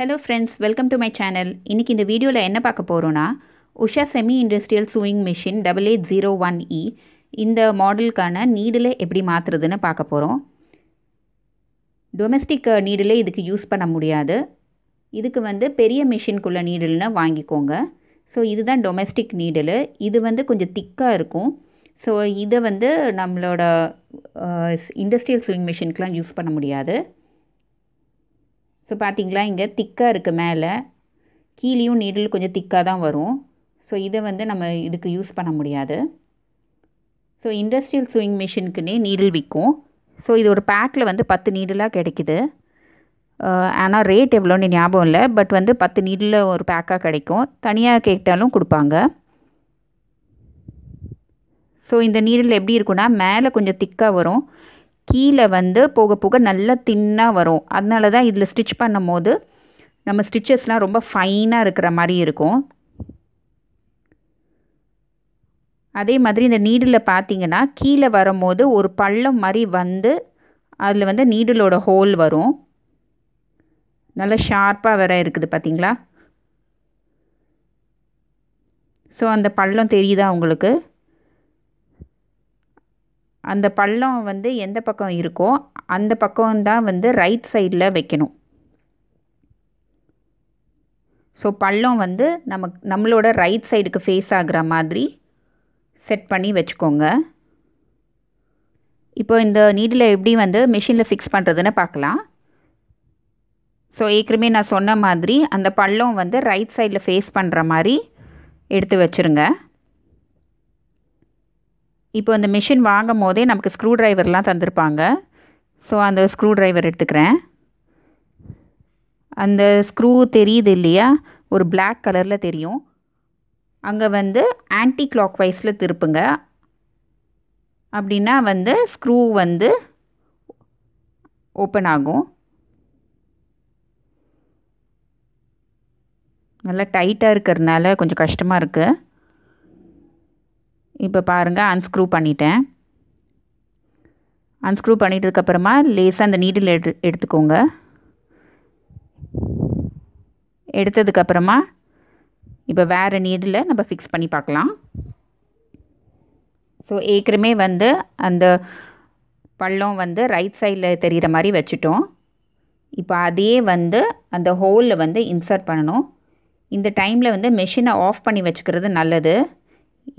hello friends welcome to my channel இன்றைக்கி இந்த வீடியோவில் என்ன பார்க்க போகிறோன்னா Usha semi industrial sewing machine double eight zero one E இந்த மாடலுக்கான நீடிலை எப்படி மாற்றுறதுன்னு பார்க்க போகிறோம் டொமஸ்டிக் நீடலே இதுக்கு யூஸ் பண்ண முடியாது இதுக்கு வந்து பெரிய மிஷின்குள்ளே நீடல்னு வாங்கிக்கோங்க ஸோ இதுதான் டொமெஸ்டிக் நீடில் இது வந்து கொஞ்சம் திக்காக இருக்கும் ஸோ இதை வந்து நம்மளோட இண்டஸ்ட்ரியல் சூயிங் மிஷினுக்கெலாம் யூஸ் பண்ண முடியாது ஸோ பார்த்திங்களா இங்கே திக்காக இருக்குது மேலே கீழேயும் நீடில் கொஞ்சம் திக்காக தான் வரும் ஸோ இதை வந்து நம்ம இதுக்கு யூஸ் பண்ண முடியாது ஸோ இண்டஸ்ட்ரியல் ஸ்விங் மிஷினுக்குன்னே நீடில் விற்கும் ஸோ இது ஒரு பேக்கில் வந்து பத்து நீடலாக கிடைக்குது ஆனால் ரேட் எவ்வளோன்னு ஞாபகம் இல்லை பட் வந்து பத்து நீடில் ஒரு பேக்காக கிடைக்கும் தனியாக கேட்டாலும் கொடுப்பாங்க ஸோ இந்த நீடில் எப்படி இருக்குன்னா மேலே கொஞ்சம் திக்காக வரும் கீழே வந்து போக போக நல்லா தின்னாக வரும் அதனால தான் இதில் ஸ்டிச் பண்ணும் போது நம்ம ஸ்டிச்சஸ்லாம் ரொம்ப ஃபைனாக இருக்கிற மாதிரி இருக்கும் அதே மாதிரி இந்த நீடில் பார்த்தீங்கன்னா கீழே வரும்போது ஒரு பள்ளம் மாதிரி வந்து அதில் வந்து நீடிலோட ஹோல் வரும் நல்லா ஷார்ப்பாக வேற இருக்குது பார்த்தீங்களா ஸோ அந்த பள்ளம் தெரியுதா உங்களுக்கு அந்த பள்ளம் வந்து எந்த பக்கம் இருக்கோ அந்த பக்கம்தான் வந்து ரைட் சைடில் வைக்கணும் ஸோ பள்ளம் வந்து நமக்கு நம்மளோட ரைட் சைடுக்கு ஃபேஸ் ஆகிற மாதிரி செட் பண்ணி வச்சுக்கோங்க இப்போ இந்த நீடில் எப்படி வந்து மிஷினில் ஃபிக்ஸ் பண்ணுறதுன்னு பார்க்கலாம் ஸோ ஏற்கனவே நான் சொன்ன மாதிரி அந்த பள்ளம் வந்து ரைட் சைடில் ஃபேஸ் பண்ணுற மாதிரி எடுத்து வச்சுருங்க இப்போ அந்த மிஷின் வாங்கும் போதே நமக்கு ஸ்க்ரூ ட்ரைவர்லாம் தந்திருப்பாங்க ஸோ அந்த ஸ்க்ரூ ட்ரைவர் எடுத்துக்கிறேன் அந்த ஸ்க்ரூ தெரியுது இல்லையா ஒரு பிளாக் கலரில் தெரியும் அங்கே வந்து ஆன்டி கிளாக் வைஸில் திருப்புங்க அப்படின்னா வந்து ஸ்க்ரூ வந்து ஓப்பன் ஆகும் நல்லா டைட்டாக இருக்கிறதுனால கொஞ்சம் கஷ்டமாக இருக்குது இப்போ பாருங்கள் அன்ஸ்க்ரூ பண்ணிட்டேன் அன்ஸ்க்ரூ பண்ணிட்டதுக்கப்புறமா லேசாக அந்த நீடில் எடு எடுத்துக்கோங்க எடுத்ததுக்கப்புறமா இப்போ வேறு நீடில் நம்ம ஃபிக்ஸ் பண்ணி பார்க்கலாம் ஸோ ஏற்கனவே வந்து அந்த பள்ளம் வந்து ரைட் சைடில் தெரிகிற மாதிரி வச்சுட்டோம் இப்போ அதே வந்து அந்த ஹோலில் வந்து இன்சர்ட் பண்ணணும் இந்த டைமில் வந்து மிஷினை ஆஃப் பண்ணி வச்சுக்கிறது நல்லது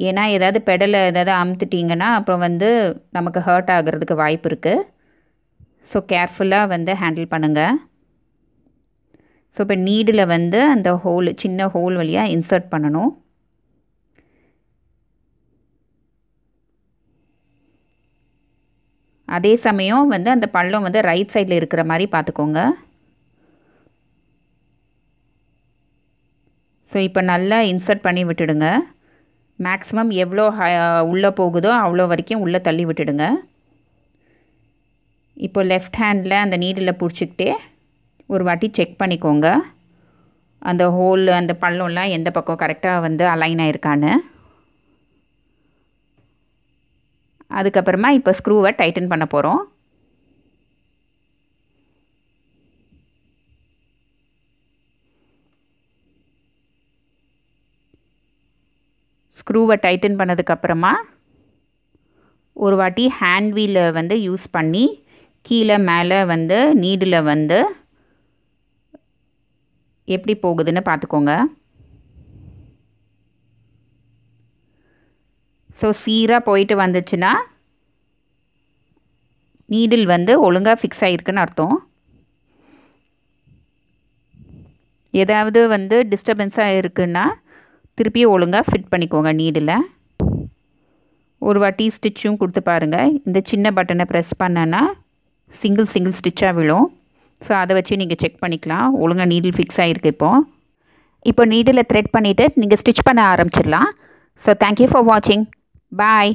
ஏன்னா ஏதாவது பெடலை ஏதாவது அமுத்துட்டிங்கன்னா அப்புறம் வந்து நமக்கு ஹர்ட் ஆகிறதுக்கு வாய்ப்பு இருக்குது ஸோ கேர்ஃபுல்லாக வந்து ஹேண்டில் பண்ணுங்கள் ஸோ இப்போ நீடில் வந்து அந்த ஹோல் சின்ன ஹோல் வழியாக இன்சர்ட் பண்ணணும் அதே சமயம் வந்து அந்த பள்ளம் வந்து ரைட் சைடில் இருக்கிற மாதிரி பார்த்துக்கோங்க ஸோ இப்போ நல்லா இன்சர்ட் பண்ணி விட்டுடுங்க மேக்ஸிமம் எவ்வளோ உள்ளே போகுதோ அவ்வளோ வரைக்கும் உள்ளே தள்ளி விட்டுடுங்க இப்போ லெஃப்ட் ஹேண்டில் அந்த நீடில் பிடிச்சிக்கிட்டே ஒரு வாட்டி செக் பண்ணிக்கோங்க அந்த ஹோல் அந்த பள்ளம்லாம் எந்த பக்கம் கரெக்டாக வந்து அலைன் ஆயிருக்கான்னு அதுக்கப்புறமா இப்போ ஸ்க்ரூவை டைட்டன் பண்ண போகிறோம் ஸ்க்ரூவை டைட்டன் பண்ணதுக்கப்புறமா ஒரு வாட்டி ஹேண்ட் வீலை வந்து யூஸ் பண்ணி கீழே மேலே வந்து நீடில் வந்து எப்படி போகுதுன்னு பார்த்துக்கோங்க ஸோ சீராக போயிட்டு வந்துச்சுன்னா நீடில் வந்து ஒழுங்காக ஃபிக்ஸ் ஆகிருக்குன்னு அர்த்தம் ஏதாவது வந்து டிஸ்டர்பன்ஸாக இருக்குன்னா திருப்பியும் ஒழுங்காக ஃபிட் பண்ணிக்கோங்க நீடில் ஒரு வாட்டி ஸ்டிச்சும் கொடுத்து பாருங்கள் இந்த சின்ன பட்டனை ப்ரெஸ் பண்ணனா சிங்கிள் சிங்கிள் ஸ்டிச்சாக விழும் ஸோ அதை வச்சு நீங்கள் செக் பண்ணிக்கலாம் ஒழுங்காக நீடில் ஃபிக்ஸ் ஆகிருக்கு இப்போது இப்போ நீடில் த்ரெட் பண்ணிவிட்டு நீங்கள் ஸ்டிச் பண்ண ஆரம்பிச்சிடலாம் ஸோ தேங்க்யூ ஃபார் வாட்சிங் பாய்